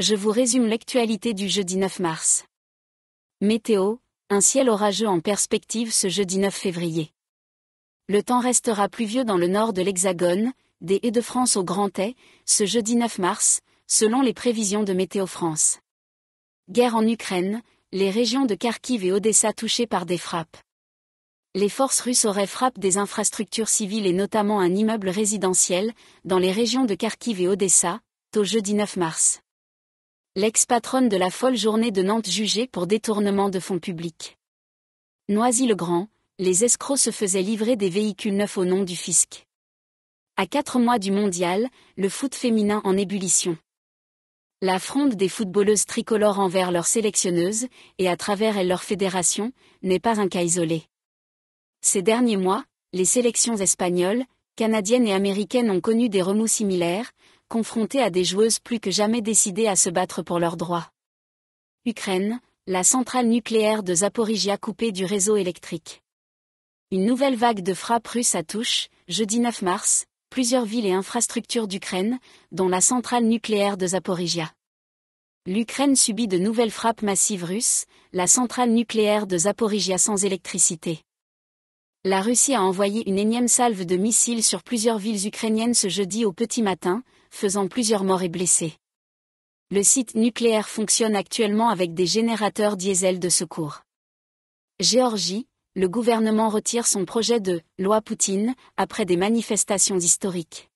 je vous résume l'actualité du jeudi 9 mars. Météo, un ciel orageux en perspective ce jeudi 9 février. Le temps restera pluvieux dans le nord de l'Hexagone, des Haies-de-France au Grand Est, ce jeudi 9 mars, selon les prévisions de Météo France. Guerre en Ukraine, les régions de Kharkiv et Odessa touchées par des frappes. Les forces russes auraient frappé des infrastructures civiles et notamment un immeuble résidentiel, dans les régions de Kharkiv et Odessa, au jeudi 9 mars. L'ex-patronne de la folle journée de Nantes jugée pour détournement de fonds publics. Noisy-le-Grand, les escrocs se faisaient livrer des véhicules neufs au nom du fisc. À quatre mois du mondial, le foot féminin en ébullition. La fronde des footballeuses tricolores envers leurs sélectionneuses, et à travers elles leur fédération, n'est pas un cas isolé. Ces derniers mois, les sélections espagnoles, canadiennes et américaines ont connu des remous similaires, confrontés à des joueuses plus que jamais décidées à se battre pour leurs droits. Ukraine, la centrale nucléaire de Zaporizhia coupée du réseau électrique. Une nouvelle vague de frappes russes à touche, jeudi 9 mars, plusieurs villes et infrastructures d'Ukraine, dont la centrale nucléaire de Zaporizhia. L'Ukraine subit de nouvelles frappes massives russes, la centrale nucléaire de Zaporizhia sans électricité la Russie a envoyé une énième salve de missiles sur plusieurs villes ukrainiennes ce jeudi au petit matin, faisant plusieurs morts et blessés. Le site nucléaire fonctionne actuellement avec des générateurs diesel de secours. Géorgie, le gouvernement retire son projet de loi Poutine après des manifestations historiques.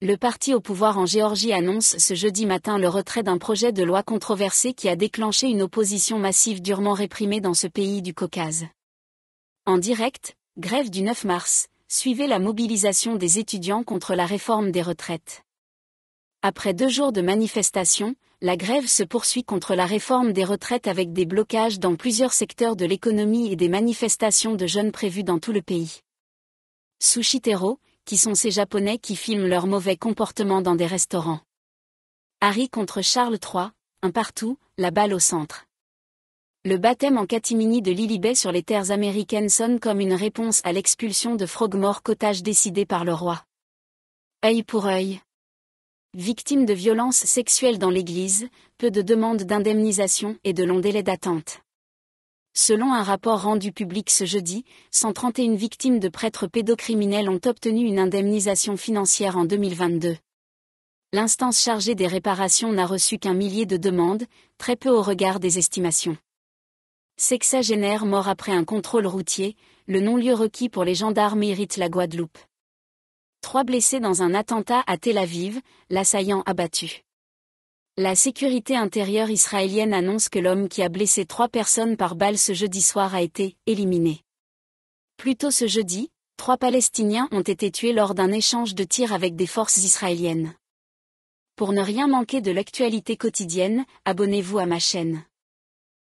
Le parti au pouvoir en Géorgie annonce ce jeudi matin le retrait d'un projet de loi controversé qui a déclenché une opposition massive durement réprimée dans ce pays du Caucase. En direct, grève du 9 mars, suivez la mobilisation des étudiants contre la réforme des retraites. Après deux jours de manifestations, la grève se poursuit contre la réforme des retraites avec des blocages dans plusieurs secteurs de l'économie et des manifestations de jeunes prévues dans tout le pays. Sushitero, qui sont ces Japonais qui filment leur mauvais comportement dans des restaurants. Harry contre Charles III, un partout, la balle au centre. Le baptême en catimini de Lilibet sur les terres américaines sonne comme une réponse à l'expulsion de Frogmore Cottage décidée par le roi. Œil pour œil. Victimes de violences sexuelles dans l'Église, peu de demandes d'indemnisation et de longs délais d'attente. Selon un rapport rendu public ce jeudi, 131 victimes de prêtres pédocriminels ont obtenu une indemnisation financière en 2022 l'instance chargée des réparations n'a reçu qu'un millier de demandes, très peu au regard des estimations. Sexagénaire mort après un contrôle routier, le non-lieu requis pour les gendarmes irrite la Guadeloupe. Trois blessés dans un attentat à Tel Aviv, l'assaillant abattu. La sécurité intérieure israélienne annonce que l'homme qui a blessé trois personnes par balle ce jeudi soir a été éliminé. Plus tôt ce jeudi, trois Palestiniens ont été tués lors d'un échange de tirs avec des forces israéliennes. Pour ne rien manquer de l'actualité quotidienne, abonnez-vous à ma chaîne.